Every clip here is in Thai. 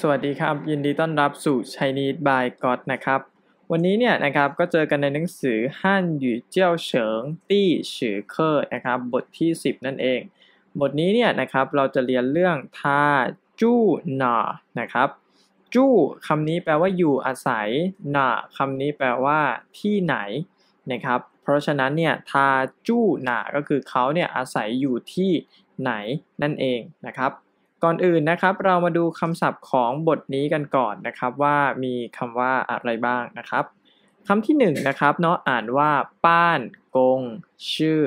สวัสดีครับยินดีต้อนรับสู่ Chinese by God นะครับ วันนี้เนี่ยนะครับก็เจอกันในหนังสือฮั่นหยู่เจียวเฉิงตี้ฉือเคอร์นะครับ บทที่ 10 นั่นเอง บทนี้เนี่ยนะครับเราจะเรียนเรื่อง ทา จู้หนานะครับจู้คำนี้แปลว่าอยู่อาศัยหนาคำนี้แปลว่าที่ไหนนะครับ เพราะฉะนั้นเนี่ยทา จู้หนาก็คือเขาเนี่ยอาศัยอยู่ที่ไหนนั่นเองนะครับก่อนอื่นนะครับเรามาดูคำศัพท์ของบทนี้กันก่อนนะครับ ว่ามีคำว่าอะไรบ้างนะครับคำที่1นนะครับเนาะอ่านว่าป้านกงชื่อ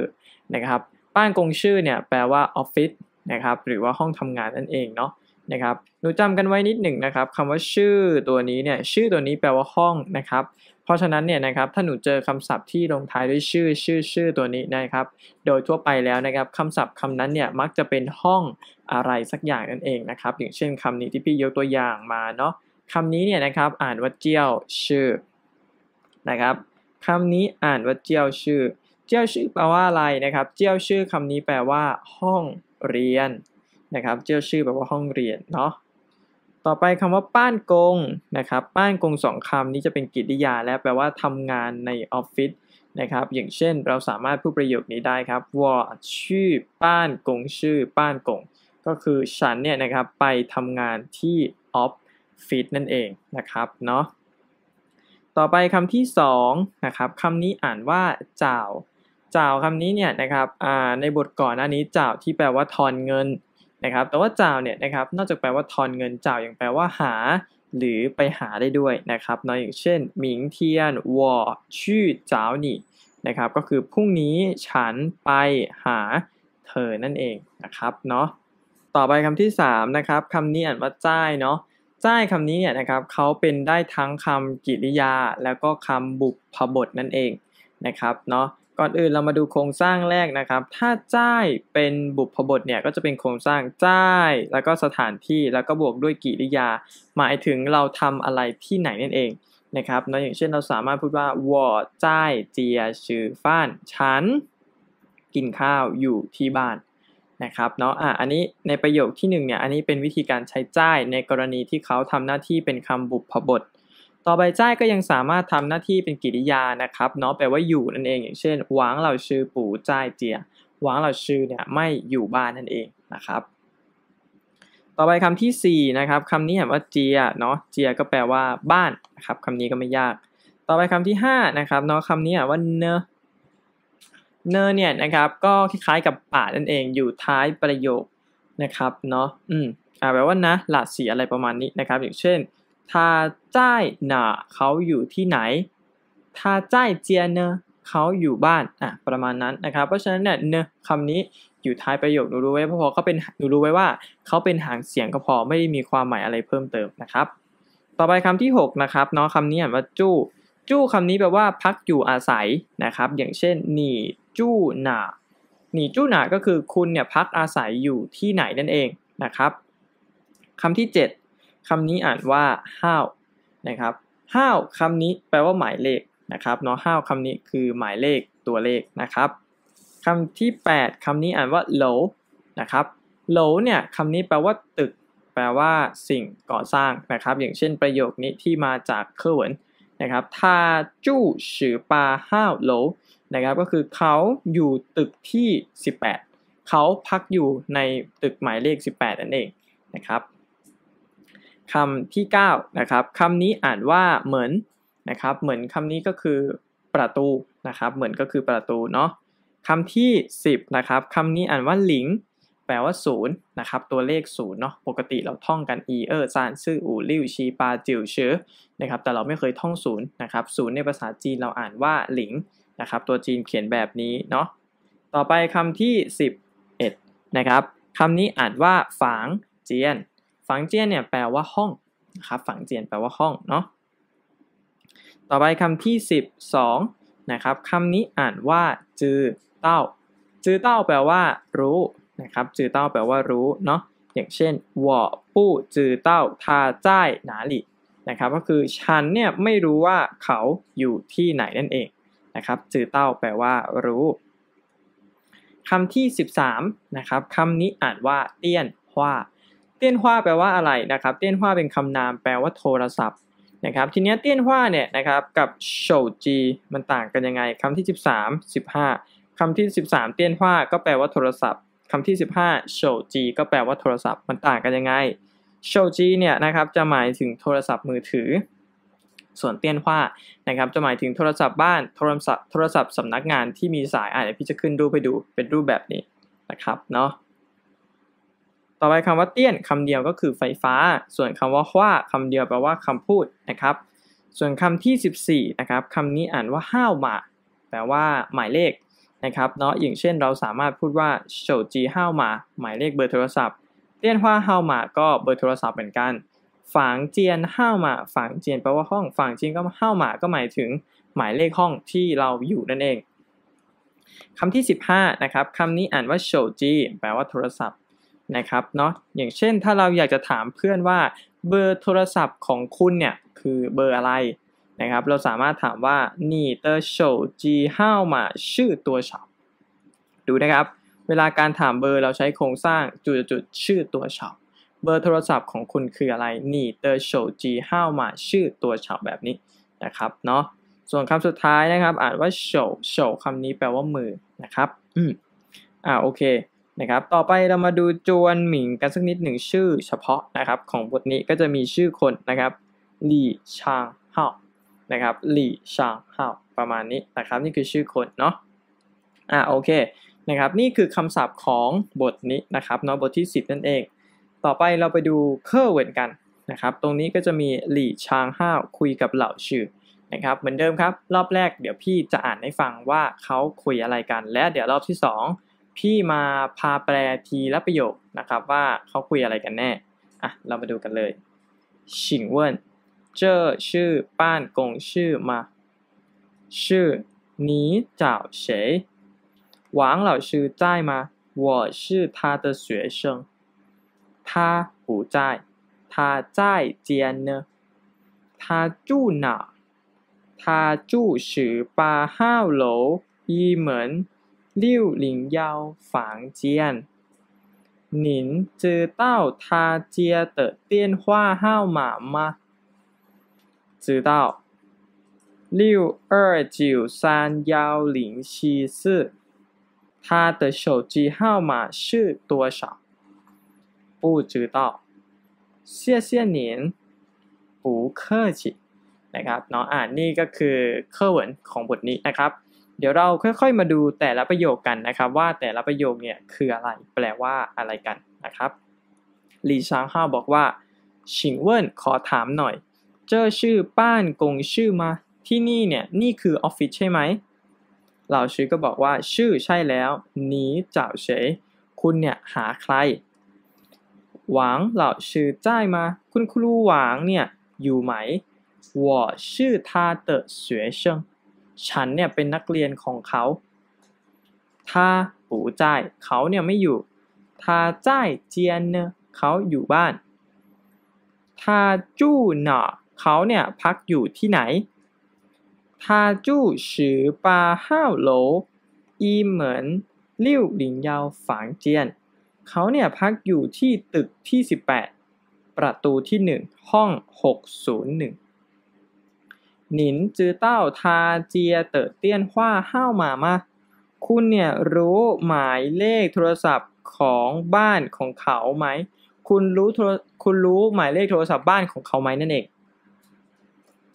นะครับ ป้านกงชื่อเนี่ยแปลว่าออฟฟิศนะครับ หรือว่าห้องทำงานนั่นเองเนาะนะครับหนูจำกันไว้นิดหนึ่งนะครับคำว่า ชื่อตัวนี้เนี่ยชื่อตัวนี้แปลว่าห้องนะครับเพราะฉะนั้นเนี่ยนะครับถ้าหนูเจอคำศัพท์ที่ลงท้ายด้วยชื่อชื่อชื่อตัวนี้นะครับ โดยทั่วไปแล้วนะครับคำศัพท์คำนั้นเนี่ยมักจะเป็นห้องอะไรสักอย่างนั่นเองนะครับอย่างเช่นคำนี้ที่พี่ยกตัวอย่างมาเนาะคำนี้เนี่ยนะครับ อ่านว่าเจียวชื่อ นะครับคำนี้อ่านว่าเจียวชื่อ เจียวชื่อแปลว่าอะไรนะครับ เจียวชื่อคำนี้แปลว่า ห้องเรียนนะครับ เจียวชื่อแปลว่าห้องเรียนเนาะต่อไปคำว่าป้านกงนะครับป้านกงสองคำนี้จะเป็นกริยาและแปลว่าทำงานในออฟฟิศนะครับอย่างเช่นเราสามารถพูดประโยคนี้ได้ครับว่าชื่อป้านกงชื่อป้านกงก็คือฉันเนี่ยนะครับไปทำงานที่ออฟฟิศนั่นเองนะครับเนาะต่อไปคำที่2นะครับคำนี้อ่านว่าเจ้าเจ้าคำนี้เนี่ยนะครับในบทก่อนหน้านี้เจ้าที่แปลว่าทอนเงินนะครับแต่ว่าจาวเนี่ยนะครับ นอกจากแปลว่าทอนเงินจาว ยังแปลว่าหา หรือไปหาได้ด้วยนะครับนะอย่างเช่นหมิงเทียน วอ ชื่อจ้าว นี่นะครับก็คือ พรุ่งนี้ฉันไปหาเธอนั่นเองนะครับเนาะต่อไปคำที่3นะครับคำนี้อ่านว่าจ้ายเนาะจ้ายคำนี้เนี่ยนะครับเขาเป็นได้ทั้งคำกริยา แล้วก็คำบุพบทนั่นเองนะครับเนาะก่อนอื่นเรามาดูโครงสร้างแรกนะครับ ถ้าจ้ายเป็นบุพบทเนี่ยก็จะเป็นโครงสร้างจ้ายแล้วก็สถานที่แล้วก็บวกด้วยกิริยา หมายถึงเราทำอะไรที่ไหนนั่นเองนะครับนะอย่างเช่นเราสามารถพูดว่าวอจ้ายเจียชื่อฟ้านฉัน กินข้าวอยู่ที่บ้านนะครับเนาะ อ่ะอันนี้ในประโยคที่1เนี่ยอันนี้เป็นวิธีการใช้จ้ายในกรณีที่เขาทำหน้าที่เป็นคำบุพบทต่อไปจ้าก็ยังสามารถทำหน้าที่เป็นกิริยานะครับเนาะแปลว่าอยู่นั่นเอง อย่างเช่น หวังเราชื่อปู่จ้าเจียหวังเราชื่อเนี่ยไม่อยู่บ้านนั่นเองนะครับ ต่อไปคำที่4นะครับคำนี้เห็นว่าเจียเนาะเจียก็แปลว่าบ้านนะครับคำนี้ก็ไม่ยาก ต่อไปคำที่5นะครับเนาะคำนี้ว่าเน เนเนี่ยนะครับ ก็คล้ายๆกับป่านั่นเองอยู่ท้ายประโยคนะครับเนาะอืมอ่าแปลว่านะหลดสีอะไรประมาณนี้นะครับ อย่างเช่นทหนาเขาอยู่ที่ไหน他าใจเจเเนขาอยู่บ้าน อ่ะประมาณนั้นนะครับ เพราะฉะนั้นเนี่ยเนคำนี้อยู่ท้ายประโยคหนูรู้ไว้พอเขาเป็นหนูรู้ไว้ว่าเขาเป็นหางเสียงก็พอไม่ได้มีความหมายอะไรเพิ่มเติมนะครับ ต่อไปคำที่6นะครับเนาะคำนี้อ่านว่าจู้จู้คำนี้แปลว่าพักอยู่อาศัยนะครับ อย่างเช่นหนีจู้หนา หนีจู้หนาก็คือคุณเนี่ยพักอาศัยอยู่ที่ไหนนั่นเองนะครับคำที่7คำนี้อ่านว่า how นะครับ how คำนี้แปลว่าหมายเลข นะครับเนาะ how คำนี้คือหมายเลขตัวเลข นะครับคำที่ 8 คำนี้อ่านว่า low นะครับ low เนี่ยคำนี้แปลว่าตึก แปลว่าสิ่งก่อสร้าง นะครับ อย่างเช่นประโยคนี้ที่มาจากเคอร์เวนนะครับทาจู้ฉือปาห้าวโหล นะครับ ก็คือเขาอยู่ตึกที่ 18 เขาพักอยู่ในตึกหมายเลข 18นั่นเอง นะครับคำที่ 9 นะครับ คำนี้อ่านว่าเหมือนนะครับ เหมือนคำนี้ก็คือประตูนะครับ เหมือนก็คือประตูเนาะ คำที่ 10นะครับ คำนี้อ่านว่าหลิง แปลว่าศูนย์นะครับ ตัวเลขศูนย์เนาะ ปกติเราท่องกันอีเออร์ซานซื่ออูริวชีปาจิวเชอนะครับ แต่เราไม่เคยท่องศูนย์นะครับศูนย์ในภาษาจีนเราอ่านว่าหลิงนะครับ ตัวจีนเขียนแบบนี้เนาะ ต่อไปคำที่ 11 นะครับ คำนี้อ่านว่า ฝางเจียนฝังเจียนเนี่ยแปลว่าห้อง นะครับฝังเจียนแปลว่าห้องเนาะต่อไปคำที่ 12นะครับคำนี้อ่านว่า จือเต้า จือเต้าแปลว่า รู้ นะครับ จือเต้าแปลว่า รู้เนาะอย่างเช่นวอปู้จือเต้า ทาจ่ายหนาหลินะครับก็คือ ฉันเนี่ยไม่รู้ว่าเขาอยู่ที่ไหนนั่นเอง นะครับ จือเต้าแปลว่ารู้คำที่ 13นะครับคำนี้อ่านว่า เตี้ยนว่าเตี้ยนฮวาแปลว่าอะไรนะครับ เตี้ยนฮวาเป็นคำนามแปลว่าโทรศัพท์นะครับ ทีนี้เตี้ยนฮวาเนี่ยนะครับกับโฉจีมันต่างกันยังไงคำที่ 13 15คำาที่ 13 เตี้ยนฮวาก็แปลว่าโทรศัพท์คำที่ 15โฉจีก็แปลว่าโทรศัพท์มันต่างกันยังไงโฉจีเนี่ยนะครับ จะหมายถึงโทรศัพท์มือถือ ส่วนเตี้ยนฮวานะครับจะหมายถึงโทรศัพท์บ้านโทรศัพท์โทรศัพท์สำนักงานที่มีสายอ่ะเดี๋ยวพี่จะขึ้นรูปให้ดูเป็นรูปแบบนี้นะครับเนาะต่อไปคำว่าเตี้ยน คำเดียวก็คือไฟฟ้า ส่วนคำว่าขว้าคำเดียว แปลว่าคำพูดนะครับ ส่วนคำที่ 14นะครับคำนี้อ่านว่าห้าวหมา แปลว่า หมายเลขนะครับเนาะอย่างเช่นเราสามารถพูดว่าโฉจีห้าวหมาหมายเลขเบอร์โทรศัพท์ เตี้ยนว่าห้าวหมาก็เบอร์โทรศัพท์เหมือนกันฝางเจียนห้าวหมาฝางเจียนแปลว่าห้องฝางเจียนก็ห้าวหมาก็หมายถึง หมายเลขห้องที่เราอยู่นั่นเองคำที่ 15นะครับคำนี้อ่านว่าโฉจีแปลว่าโทรศัพท์นะครับเนาะอย่างเช่นถ้าเราอยากจะถามเพื่อนว่า เบอร์โทรศัพท์ของคุณเนี่ย คือเบอร์อะไร นะครับ เราสามารถถามว่านี่เตอร์โฉจีห้าวมา ชื่อตัวฉับดูนะครับ เวลาการถามเบอร์เราใช้โครงสร้างจุดจุดชื่อตัวฉับเบอร์โทรศัพท์ของคุณคืออะไรนี่เตอร์โฉจีห้าวมาชื่อตัวฉับแบบนี้นะครับเนาะส่วนคำสุดท้ายนะครับอ่านว่าโฉโฉคำนี้แปลว่ามือนะครับอืมอ่าโอเคนะครับ ต่อไปเรามาดูจวนหมิงกันสักนิดหนึ่งชื่อเฉพาะนะครับของบทนี้ก็จะมีชื่อคนนะครับ หลี่ชางเฮานะครับ หลี่ชางเฮาประมาณนี้นะครับ นี่คือชื่อคนเนาะ อ่ะโอเค นะครับนี่คือคำศัพท์ของบทนี้นะครับเนาะบทที่ 10 นั่นเอง ต่อไปเราไปดูเคอร์เวนกันนะครับ ตรงนี้ก็จะมีหลี่ชางห้าวคุยกับเหล่าชื่อนะครับเหมือนเดิมครับ รอบแรกเดี๋ยวพี่จะอ่านให้ฟังว่าเขาคุยอะไรกัน และเดี๋ยวรอบที่2พี่มาพาแปลทีละประโยคนะครับว่าเขาคุยอะไรกันแน่ อ่ะ เรามาดูกันเลยชิงเวินเจอชื่อป้านกงชื่อมา ชื่อ你找谁王老师在吗我是他的学生他不在他在家呢他住哪他住十八号楼一门六零幺房间，您知道他家的电话号码吗？知道，六二九三幺零七四。他的手机号码是多少？不知道。谢谢您。不客气。来，那啊，这就是课文的课本呢。เดี๋ยวเราค่อยๆ มาดูแต่ละประโยคกันนะครับ ว่าแต่ละประโยคเนี่ย คืออะไรแปลว่าอะไรกันนะครับลีชางฮาวบอกว่าชิงเวินขอถามหน่อย เจอชื่อป้าน กง ชื่อมาที่นี่เนี่ย นี่คือออฟฟิศใช่ไหมเหล่าชื่อ ก็บอกว่า ชื่อใช่แล้วหนีเจ้าเฉยคุณเนี่ย หาใคร หวังเหล่าชื่อจ้ายมา คุณครูหวังเนี่ย อยู่ไหม我是他的学生ฉันเนี่ยเป็นนักเรียนของเขา ถ้าปู่จ่ายเขาเนี่ยไม่อยู่ถ้าจ่ายเจียนเนเขาอยู่บ้านถ้าจู้หน่อเขาเนี่ยพักอยู่ที่ไหนถ้าจู้สือปาห้าโหลอีเหมือนลิ่วหลิงยาวฝางเจียน เขาเนี่ยพักอยู่ที่ตึกที่ 18 ประตูที่ 1 ห้อง 601หนิน จือเต้า ทาเจียเตอเตี้ยนขว้าห้าวหมา มา คุณเนี่ยรู้หมายเลขโทรศัพท์ของบ้านของเขาไหม คุณรู้คุณรู้หมายเลขโทรศัพท์บ้านของเขาไหมนั่นเอง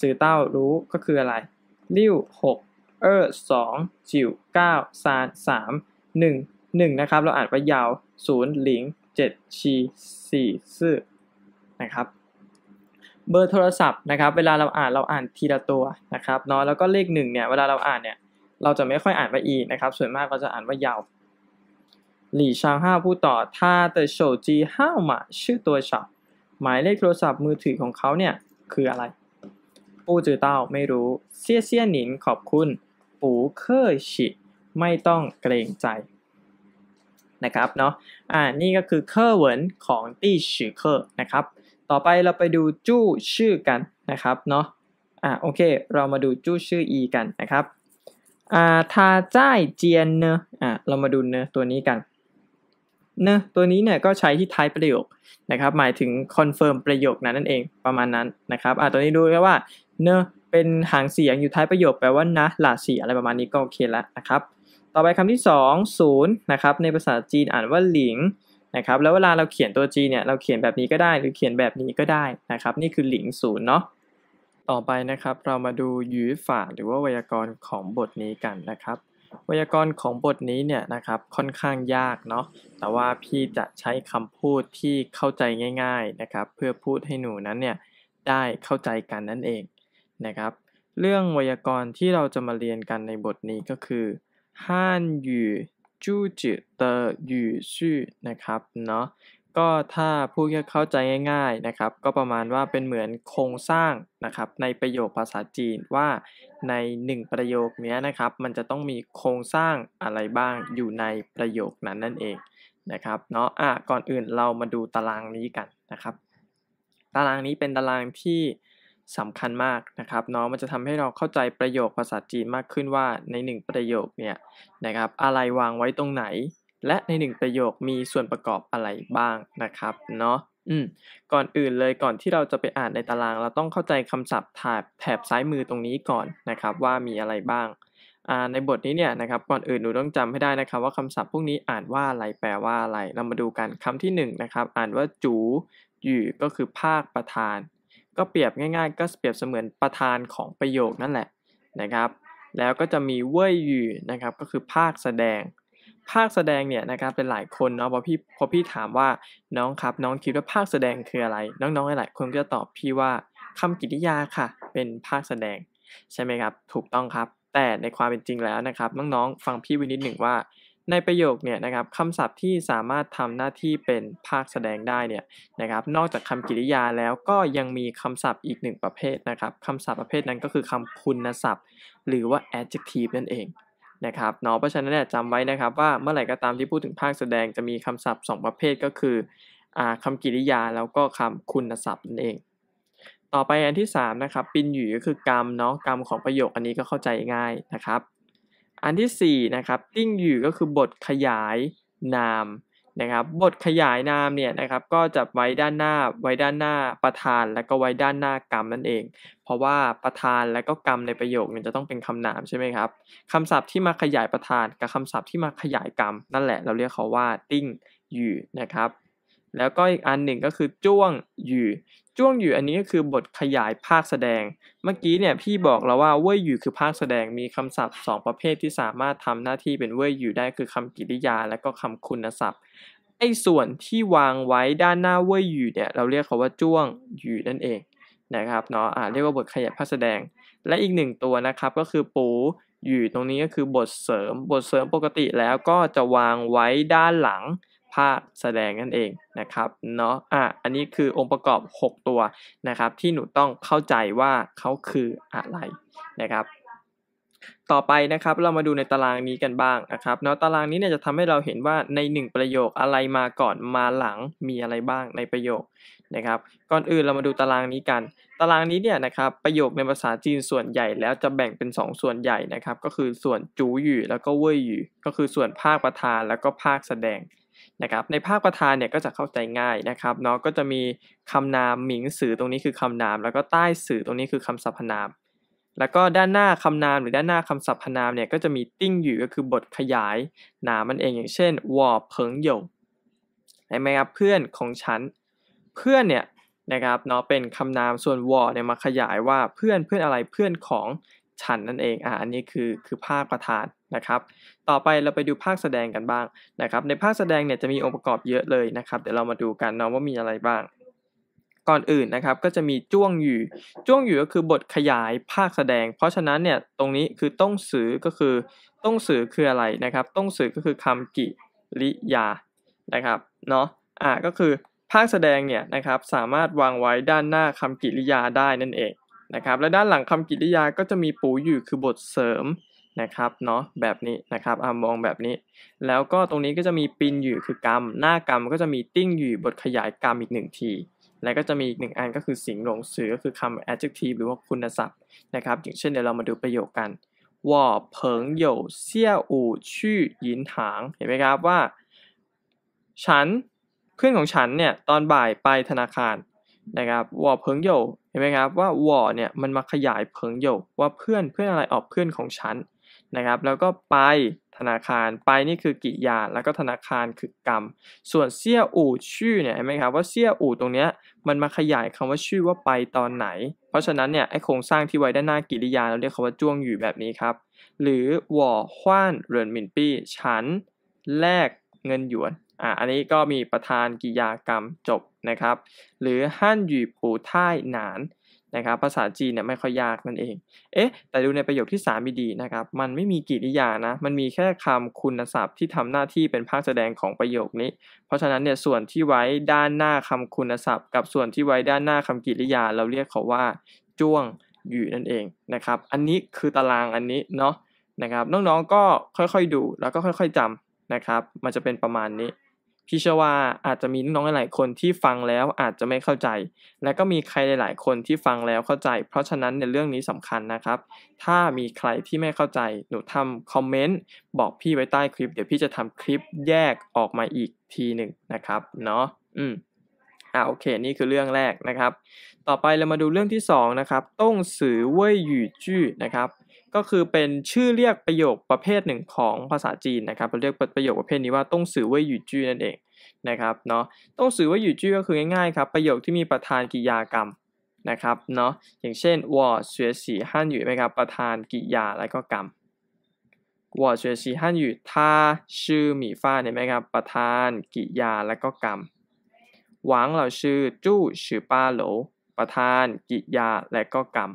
จือเต้ารู้ก็คืออะไรลิ้วหกเออสองจิวเก้าซานสามหนึ่งหนึ่งนะครับ เราอ่านว่า ยาวศูนย์หลิงเจ็ดชีสี่ซื่อนะครับเบอร์โทรศัพท์นะครับ เวลาเราอ่านเราอ่านทีละตัวนะครับเนาะ แล้วก็เลขหนึ่งเนี่ย เวลาเราอ่านเนี่ย เราจะไม่ค่อยอ่านว่าอีนะครับ ส่วนมากเราจะอ่านว่ายาวหลี่ชางห้าพูดต่อ ถ้าเตอโฉจีห้าหมาชื่อตัวฉับหมายเลขโทรศัพท์มือถือของเขาเนี่ยคืออะไร ปู้จือเต้าไม่รู้เซี่ยเซี่ยหนิงขอบคุณ ปูเคอฉิไม่ต้องเกรงใจ นะครับเนาะ อ่า นี่ก็คือเคอร์เวินของตี้ชือเคอร์นะครับต่อไปเราไปดูจู้ ชื่อกันนะครับเนาะอ่ะโอเค เรามาดูจู้ชื่ออีกันนะครับอ่าทาจ้ายเจียนเนอะอ่ะเรามาดูเนอตัวนี้กันเนอะตัวนี้เนี่ยก็ใช้ที่ท้ายประโยคนะครับหมายถึงคอนเฟิร์มประโยคนั้นนั่นเองประมาณนั้นนะครับอ่ะตัวนี้ดูแค่ว่าเนอะเป็นหางเสียงอยู่ท้ายประโยคแปลว่านะหลาสีอะไรประมาณนี้ก็โอเคแล้วนะครับต่อไปคำที่2ศูนย์นะครับในภาษาจีนอ่านว่าหลิงนะครับแล้วเวลาเราเขียนตัว G เนี่ยเราเขียนแบบนี้ก็ได้หรือเขียนแบบนี้ก็ได้นะครับนี่คือหลิงศูนย์เนาะต่อไปนะครับเรามาดูยูฝ่าหรือว่าไวยากรณ์ของบทนี้กันนะครับ ไวยากรณ์ของบทนี้เนี่ยนะครับค่อนข้างยากเนาะแต่ว่าพี่จะใช้คำพูดที่เข้าใจง่ายๆนะครับเพื่อพูดให้หนูนั้นเนี่ยได้เข้าใจกันนั่นเองนะครับเรื่องไวยากรณ์ที่เราจะมาเรียนกันในบทนี้ก็คือ ห้านยู่จูจืเตออยู่ซื่อ นะครับ เนาะก็ถ้าพูดเข้าใจง่ายๆ นะครับ ก็ประมาณว่าเป็นเหมือนโครงสร้างนะครับ ในประโยคภาษาจีนว่าใน1ประโยคนี้นะครับ มันจะต้องมีโครงสร้างอะไรบ้างอยู่ในประโยคนั้นนั่นเองนะครับ เนาะอ่ะ ก่อนอื่นเรามาดูตารางนี้กันนะครับ ตารางนี้เป็นตารางที่สำคัญมากนะครับ เนาะมันจะทำให้เราเข้าใจประโยคภาษาจีนมากขึ้นว่าใน1ประโยคเนี่ยนะครับอะไรวางไว้ตรงไหน และใน1ประโยคมีส่วนประกอบอะไรบ้างนะครับ เนาะ อืม ก่อนอื่นเลยก่อนที่เราจะไปอ่านในตารางเราต้องเข้าใจคำศัพท์แถบแถบซ้ายมือตรงนี้ก่อนนะครับ ว่ามีอะไรบ้าง ในบทนี้เนี่ยนะครับก่อนอื่นหนูต้องจำให้ได้นะครับ ว่าคำศัพท์พวกนี้อ่านว่าอะไรแปลว่าอะไร เรามาดูกันคำที่1นนะครับอ่านว่าจูอยู่ก็คือภาคประธานก็เปรียบง่ายๆ ก็เปรียบเสมือนประธานของประโยคนั่นแหละนะครับ แล้วก็จะมีเว่ยยู่นะครับ ก็คือภาคแสดง ภาคแสดงเนี่ยนะครับ เป็นหลายคนเนาะพอพี่พอพี่ถามว่าน้องครับน้องคิดว่าภาคแสดงคืออะไร น้องๆ หลายคนก็จะตอบพี่ว่าคำกิริยาค่ะ เป็นภาคแสดง ใช่ไหมครับ ถูกต้องครับ แต่ในความเป็นจริงแล้วนะครับ น้องๆฟังพี่ไว้นิดหนึ่งว่าในประโยคเนี่ยนะครับคำศัพท์ที่สามารถทำหน้าที่เป็นภาคแสดงได้เนี่ยนะครับ นอกจากคำกริยาแล้วก็ยังมีคำศัพท์อีกหนึ่งประเภทนะครับคำศัพท์ประเภทนั้นก็คือคำคุณศัพท์ หรือว่า adjective นั่นเองนะครับเนาะเพราะฉะนั้นเนี่ยจำไว้นะครับว่าเมื่อไหร่ก็ตามที่พูดถึงภาคแสดงจะมีคำศัพท์ 2 ประเภทก็คืออคำกริยาแล้วก็คำคุณศัพท์นั่นเอง ต่อไปอันที่3นะครับปินหยู่ก็คือกรรมเนาะกรรมของประโยคอันนี้ก็เข้าใจง่ายนะครับอันที่ 4นะครับติ้งอยู่ก็คือบทขยายนามนะครับบทขยายนามเนี่ยนะครับก็จะไว้ด้านหน้าไว้ด้านหน้าประธานและก็ไว้ด้านหน้ากรรมนั่นเอง เพราะว่าประธานและก็กรรมในประโยคเนี่ยจะต้องเป็นคำนามใช่ไหมครับคำศัพท์ที่มาขยายประธานกับคำศัพท์ที่มาขยายกรรมนั่นแหละเราเรียกเขาว่าติ้งอยู่นะครับแล้วก็อีกอันหนึ่งก็คือจ้วงอยู่จ้วงอยู่อันนี้ก็คือบทขยายภาคแสดง เมื่อกี้เนี่ยพี่บอกแล้วว่าเว่ยอยู่คือภาคแสดงมีคำศัพท์ 2 ประเภทที่สามารถทำหน้าที่เป็นเว่ยอยู่ได้คือคำกริยาและก็คำคุณศัพท์ไอ้ส่วนที่วางไว้ด้านหน้าเว่ยอยู่เนี่ยเราเรียกเขาว่าจ้วงอยู่นั่นเองนะครับเนาะอ่าเรียกว่าบทขยายภาคแสดง และอีกหนึ่งตัวนะครับก็คือปูอยู่ ตรงนี้ก็คือบทเสริม บทเสริมปกติแล้วก็จะวางไว้ด้านหลังภาพแสดงนั่นเองนะครับเนาะอ่ะอันนี้คือองค์ประกอบ 6 ตัวนะครับที่หนูต้องเข้าใจว่าเขาคืออะไรนะครับ ต่อไปนะครับเรามาดูในตารางนี้กันบ้างนะครับเนาะตารางนี้เนี่ยจะทำให้เราเห็นว่าใน 1 ประโยคอะไรมาก่อนมาหลังมีอะไรบ้างในประโยคนะครับ ก่อนอื่นเรามาดูตารางนี้กัน ตารางนี้เนี่ยนะครับประโยคในภาษาจีนส่วนใหญ่แล้วจะแบ่งเป็น 2 ส่วนใหญ่นะครับ ก็คือส่วนจูหยู่แล้วก็เว่ยหยู่ ก็คือส่วนภาคประธานแล้วก็ภาคแสดงนะครับในภาคประธานเนี่ยก็จะเข้าใจง่ายนะครับเนาะก็จะมีคำนามหมิงสื่อตรงนี้คือคำนาม แล้วก็ใต้สื่อตรงนี้คือคำสรรพนาม แล้วก็ด้านหน้าคำนามหรือด้านหน้าคำสรรพนามเนี่ยก็จะมีติ้งอยู่ก็คือบทขยายนามมันเองอย่างเช่นวอเพิงหยงใช่ไหมครับเพื่อนของฉันเพื่อนเนี่ยนะครับเนาะเป็นคำนามส่วนวอเนี่ยมาขยายว่าเพื่อนเพื่อนอะไรเพื่อนของฉันนั่นเองอ่าอันนี้คือคือภาคประธานนะครับ ต่อไปเราไปดูภาคแสดงกันบ้างนะครับ ในภาคแสดงเนี่ยจะมีองค์ประกอบเยอะเลยนะครับ เดี๋ยวเรามาดูกันเนาะว่ามีอะไรบ้าง ก่อนอื่นนะครับก็จะมีจ้วงอยู่จ้วงอยู่ก็คือบทขยายภาคแสดง เพราะฉะนั้นเนี่ยตรงนี้คือต้องสือก็คือต้องสือคืออะไรนะครับ ต้องสือก็คือคำกิริยานะครับ เนาะ อ่ะก็คือภาคแสดงเนี่ยนะครับสามารถวางไว้ด้านหน้าคำกิริยาได้นั่นเองนะครับ และด้านหลังคำกิริยาก็จะมีปูอยู่คือบทเสริมนะครับเนาะแบบนี้นะครับอ่ามองแบบนี้ แล้วก็ตรงนี้ก็จะมีปินอยู่คือกรรม หน้ากรรมก็จะมีติ้งอยู่บทขยายกรรมอีกหนึ่งที แล้วก็จะมีอีกหนึ่งอันก็คือสิงหลงสือก็คือคำ adjective หรือว่าคุณศัพท์นะครับอย่างเช่นเดี๋ยวเรามาดูประโยคกัน ว่าเพิงโยเซี่ยอู่ชื่อยินถางเห็นไหมครับว่า ฉันเพื่อนของฉันเนี่ย ตอนบ่ายไปธนาคารนะครับว่าเพิงโยเห็นไหมครับว่าวาเนี่ยมันมาขยายเพิงโยว่าเพื่อนเพื่อนอะไรออกเพื่อนของฉันนะครับแล้วก็ไปธนาคารไปนี่คือกิยาแล้วก็ธนาคารคือกรรมส่วนเซี้ยอู่ชื่อเนี่ยเห็นไหมครับว่าเซี้ยอู่ตรงเนี้ยมันมาขยายคำว่าชื่อว่าไปตอนไหน เพราะฉะนั้นเนี่ยไอโครงสร้างที่ไว้ด้านหน้ากิริยาเราเรียกคำว่าจ้วงอยู่แบบนี้ครับ หรือหว่อขว้านเรือนมินปี้ฉันแลกเงินหยวนอ่ะอันนี้ก็มีประธานกิยากรรมจบนะครับ หรือฮั่นหยู่ปู่ท่ายหนานนะครับภาษาจีนเนี่ยไม่ค่อยยากนั่นเอง เอ๊ะ แต่ดูในประโยคที่3มีดีนะครับ มันไม่มีกิริยานะ มันมีแค่คำคุณศัพท์ ที่ทำหน้าที่เป็นภาคแสดงของประโยคนี้ เพราะฉะนั้นเนี่ยส่วนที่ไว้ด้านหน้าคำคุณศัพท์ กับส่วนที่ไว้ด้านหน้าคำกิริยาเราเรียกเขาว่าจ้วงอยู่นั่นเองนะครับ อันนี้คือตารางอันนี้เนาะนะครับ น้องๆ ก็ค่อยๆดู แล้วก็ค่อยๆจำนะครับ มันจะเป็นประมาณนี้พี่เชื่อว่าอาจจะมีน้องๆหลายคนที่ฟังแล้วอาจจะไม่เข้าใจ และก็มีใครหลาย ๆคนที่ฟังแล้วเข้าใจเพราะฉะนั้นในเรื่องนี้สำคัญนะครับ ถ้ามีใครที่ไม่เข้าใจหนูทำคอมเมนต์บอกพี่ไว้ใต้คลิป เดี๋ยวพี่จะทำคลิปแยกออกมาอีกทีหนึ่งนะครับเนาะอืมอ่าโอเค นี่คือเรื่องแรกนะครับ ต่อไปเรามาดูเรื่องที่2นะครับ ต้องสือเว่ยหยู่จื้อนะครับก็คือเป็นชื่อเรียกประโยคประเภทหนึ่งของภาษาจีนนะครับเราเรียกประโยคประเภทนี้ว่าต้องสื่อว่าหยู่จื้อนั่นเองนะครับเนาะต้องสื่อว่าหยู่จื้อก็คือง่ายๆครับประโยคที่มีประธานกิยากรรมนะครับเนาะอย่างเช่นวอเสียสีฮั่นอยู่ไหมครับประธานกิยาและก็กรรมวอเสียสีฮั่นอยู่ท่าชื่อหมี่ฟ้าเนี่ยไหมครับประธานกิยาและก็กรรมหวังเราชื่อจู้ชื่อป้าโหลประธานกิยาและก็กรรม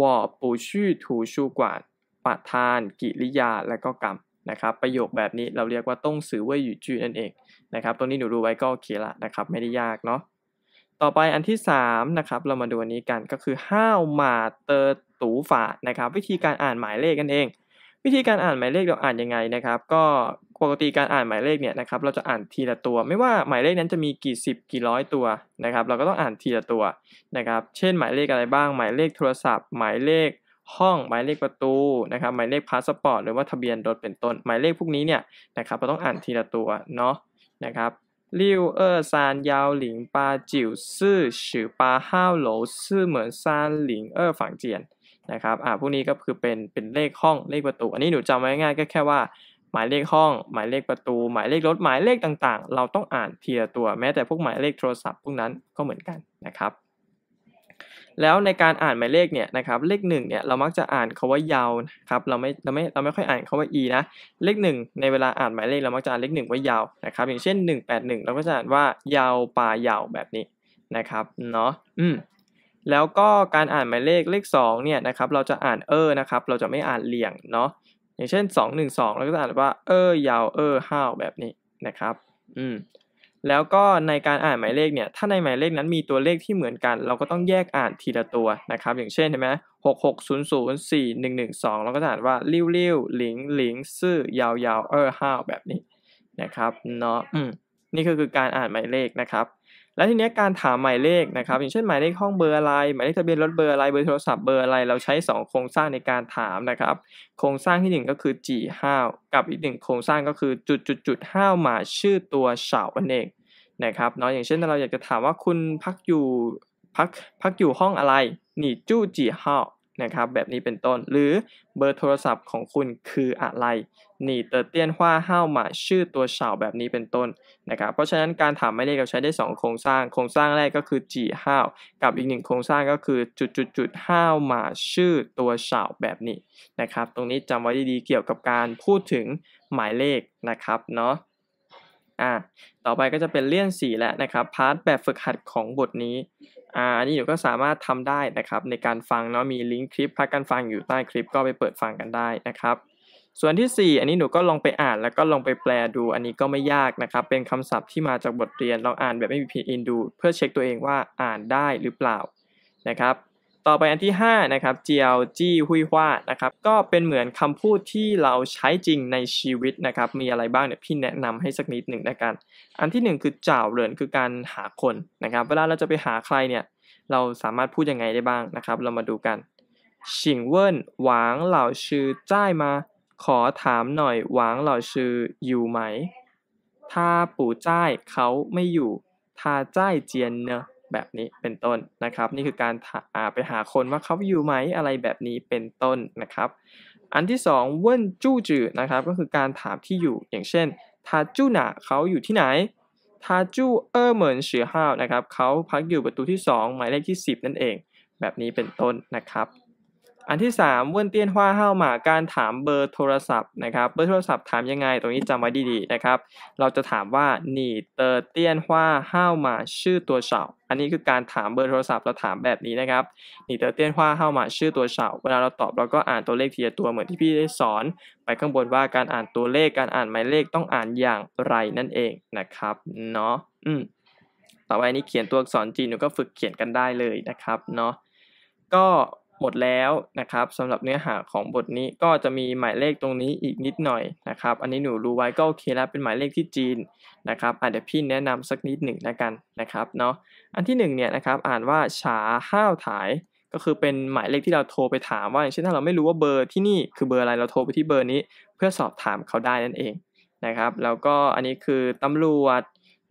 วอปูชื่อถูชูกวาดปะทาน กิริยาและก็กรรมนะครับ ประโยคแบบนี้เราเรียกว่าต้องสื่อว่าอยู่จีนนั่นเองนะครับตรงนี้หนูรู้ไว้ก็โอเคละนะครับ ไม่ได้ยากเนาะต่อไปอันที่3นะครับเรามาดูอันนี้กันก็คือห้าวหมาเตอตูฝานะครับ วิธีการอ่านหมายเลขกันเอง วิธีการอ่านหมายเลขเราอ่านยังไงนะครับ ก็ปกติการอ่านหมายเลขเนี่ยนะครับเราจะอ่านทีละตัว ไม่ว่าหมายเลขนั้นจะมีกี่สิบกี่ร้อยตัวนะครับเราก็ต้องอ่านทีละตัวนะครับเช่นหมายเลขอะไรบ้าง หมายเลขโทรศัพท์ หมายเลขห้องหมายเลขประตูนะครับหมายเลขพาสปอร์ตหรือว่าทะเบียนรถเป็นต้น หมายเลขพวกนี้เนี่ยนะครับเราต้องอ่านทีละตัวเนาะนะครับลิวเออร์ซานยาวหลิงปาจิ๋วซื่อฉือปาห้าวโหลซื่อเหมือนซานหลิงเออฝังเจียนนะครับอ่าพวกนี้ก็คือเป็นเป็นเลขห้องเลขประตู อันนี้หนูจำไว้ง่ายก็แค่ว่าหมายเลขห้อง หมายเลขประตู หมายเลขรถ หมายเลขต่าง ๆ เราต้องอ่านทีละตัว แม้แต่พวกหมายเลขโทรศัพท์พวกนั้นก็เหมือนกันนะครับ แล้วในการอ่านหมายเลขเนี่ยนะครับ เลขหนึ่งเนี่ยเรามักจะอ่านคาว่ายาวครับเราไม่เราไม่ เราไม่ค่อยอ่านคาว่า e นะ เลขหนึ่งในเวลาอ่านหมายเลขเรามักจะอ่านเลขหนึ่งว่ายาวนะครับ อย่างเช่น 181 เราก็จะอ่านว่ายาวป่ายาวแบบนี้นะครับเนาะ อืมแล้วก็การอ่านหมายเลขเลข2เนี่ยนะครับ เราจะอ่านเออนะครับ เราจะไม่อ่านเหลี่ยงเนาะอย่างเช่น212เราก็จะอ่านว่าเออยาวเออห้าวแบบนี้นะครับ อืมแล้วก็ในการอ่านหมายเลขเนี่ย ถ้าในหมายเลขนั้นมีตัวเลขที่เหมือนกัน เราก็ต้องแยกอ่านทีละตัวนะครับ อย่างเช่นใช่ไหมหกหกศูนย์ศูนย์สี่หนึ่งหนึ่งสองเราก็จะอ่านว่าริ้วริ้วหลิงหลิง ซื่อยาวยาวเออห้าวแบบนี้ นะครับเนาะอืมนี่ก็คือการอ่านหมายเลขนะครับแล้วทีนี้การถามหมายเลขนะครับอย่างเช่นหมายเลขห้องเบอร์อะไรหมายเลขทะเบียนรถเบอร์อะไรเบอร์โทรศัพท์เบอร์อะไรเราใช้ 2 โครงสร้างในการถามนะครับ โครงสร้างที่1ก็คือจีห้ากับอีกหนึ่งโครงสร้างก็คือจุดจุดจุดห้าหมาชื่อตัวเฉาอันเองนะครับเนาะอย่างเช่นเราอยากจะถามว่าคุณพักอยู่พักพักอยู่ห้องอะไรหนีจู้จีห้านะครับแบบนี้เป็นต้นหรือเบอร์โทรศัพท์ของคุณคืออะไรหนี่เตอเตี้ยนว่าห้าวหมาชื่อตัวเฉาแบบนี้เป็นต้นนะครับเพราะฉะนั้นการถามหมายเลขเราใช้ได้ 2 โครงสร้าง โครงสร้างแรกก็คือจีห้าว กับอีกหนึ่งโครงสร้างก็คือจุดจุดจุดห้าวหมาชื่อตัวเฉาแบบนี้นะครับตรงนี้จำไว้ดีๆเกี่ยวกับการพูดถึงหมายเลขนะครับเนาะอ่าต่อไปก็จะเป็นเลี่ยนสีแล้วนะครับพาร์ทแบบฝึกหัดของบทนี้อันนี้หนูก็สามารถทำได้นะครับในการฟังเนาะมีลิงก์คลิปพักการฟังอยู่ใต้คลิปก็ไปเปิดฟังกันได้นะครับ ส่วนที่ 4 อันนี้หนูก็ลองไปอ่านแล้วก็ลองไปแปลดูอันนี้ก็ไม่ยากนะครับ เป็นคำศัพท์ที่มาจากบทเรียนลองอ่านแบบไม่มีพีอินดูเพื่อเช็คตัวเองว่าอ่านได้หรือเปล่านะครับต่อไปอันที่5นะครับเจียว จี้หุย ฮว่านะครับก็เป็นเหมือนคำพูดที่เราใช้จริงในชีวิตนะครับ มีอะไรบ้างเนี่ยพี่แนะนำให้สักนิดหนึ่งนะกัน อันที่ 1 คือเจ้าเหรินคือการหาคนนะครับ เวลาเราจะไปหาใครเนี่ย เราสามารถพูดยังไงได้บ้างนะครับ เรามาดูกันชิงเวินหวางเหล่าชื่อจ้ายมา ขอถามหน่อย หวางเหล่าชื่ออยู่ไหม ถ้าปู่จ้ายเขาไม่อยู่ถ้าจ้ายเจียนเนอะแบบนี้เป็นต้นนะครับ นี่คือการไปหาคนว่าเขาอยู่ไหม อะไรแบบนี้เป็นต้นนะครับ อันที่สงเว่นจู้จือนะครับก็คือการถามที่อยู่อย่างเช่นทาจู้หนาเขาอยู่ที่ไหนทาจู้เออเหมินเสือห้าวนะครับเขาพักอยู่ประตูที่2หมายเลขที่ 10นั่นเอง แบบนี้เป็นต้นนะครับอันที่ 3เว้นเตี้ยนว่าห้าหมาการถามเบอร์โทรศัพท์นะครับเบอร์โทรศัพท์ถามยังไง ตรงนี้จำไว้ดีๆนะครับ เราจะถามว่าหนีเตอเตี้ยนว่าห้าหมาชื่อตัวเฉาอันนี้คือการถามเบอร์โทรศัพท์เราถามแบบนี้นะครับหนีเตอเตี้ยนว่าห้าหมาชื่อตัวเฉาเวลาเราตอบเราก็อ่านตัวเลขทีละตัวเหมือนที่พี่ได้สอนไปข้างบนว่าการอ่านตัวเลขการอ่านหมายเลขต้องอ่านอย่างไรนั่นเองนะครับเนาะอืมต่อไปนี้เขียนตัวอักษรจีนหนูก็ฝึกเขียนกันได้เลยนะครับเนาะก็หมดแล้วนะครับสำหรับเนื้อหาของบทนี้ก็จะมีหมายเลขตรงนี้อีกนิดหน่อยนะครับอันนี้หนูรู้ไว้ก็โอเคแล้วเป็นหมายเลขที่จีนนะครับอาจจะพี่แนะนำสักนิดหนึ่งนะกันนะครับเนาะอันที่1เนี่ยนะครับอ่านว่าฉาห้าวถ่ายก็คือเป็นหมายเลขที่เราโทรไปถาม ว่าอย่างเช่นถ้าเราไม่รู้ว่าเบอร์ที่นี่คือเบอร์อะไร เราโทรไปที่เบอร์นี้ เพื่อสอบถามเขาได้นั่นเองนะครับแล้วก็อันนี้คือตำรวจ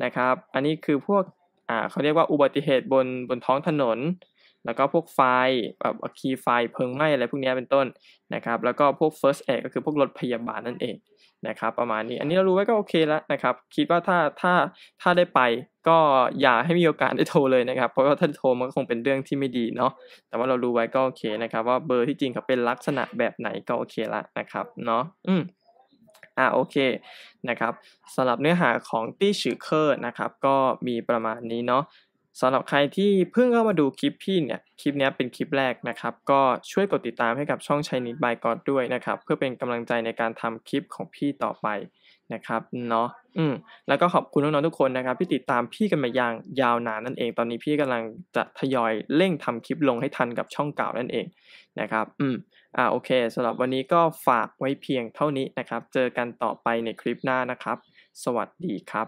นะครับ อันนี้คือพวกอ่าเขาเรียกว่าอุบัติเหตุบนบนท้องถนนแล้วก็พวกไฟแบบคีย์ไฟเพลิงไหม้อะไรพวกนี้เป็นต้นนะครับ แล้วก็พวก first aid ก็คือพวกรถพยาบาลนั่นเองนะครับ ประมาณนี้ อันนี้เรารู้ไว้ก็โอเคแล้วนะครับคิดว่าถ้าถ้าถ้าได้ไปก็อย่าให้มีโอกาสได้โทรเลยนะครับเพราะว่าถ้าโทรมันก็คงเป็นเรื่องที่ไม่ดีเนาะแต่ว่าเรารู้ไว้ก็โอเคนะครับ ว่าเบอร์ที่จริงเขาเป็นลักษณะแบบไหนก็โอเคละนะครับ เนาะอืมอ่าโอเคนะครับสำหรับเนื้อหาของตี้ชือเคอร์นะครับ ก็มีประมาณนี้เนาะสำหรับใครที่เพิ่งเข้ามาดูคลิปพี่เนี่ย คลิปนี้เป็นคลิปแรกนะครับ ก็ช่วยกดติดตามให้กับช่อง Chinese by God ด้วยนะครับ เพื่อเป็นกำลังใจในการทำคลิปของพี่ต่อไปนะครับเนาะ อืมแล้วก็ขอบคุณน้องๆทุกคนนะครับที่ติดตามพี่กันมาอย่างยาวนานนั่นเอง ตอนนี้พี่กำลังจะทยอยเร่งทำคลิปลงให้ทันกับช่องเก่านั่นเองนะครับ อืมอ่า โอเค สำหรับวันนี้ก็ฝากไว้เพียงเท่านี้นะครับ เจอกันต่อไปในคลิปหน้านะครับ สวัสดีครับ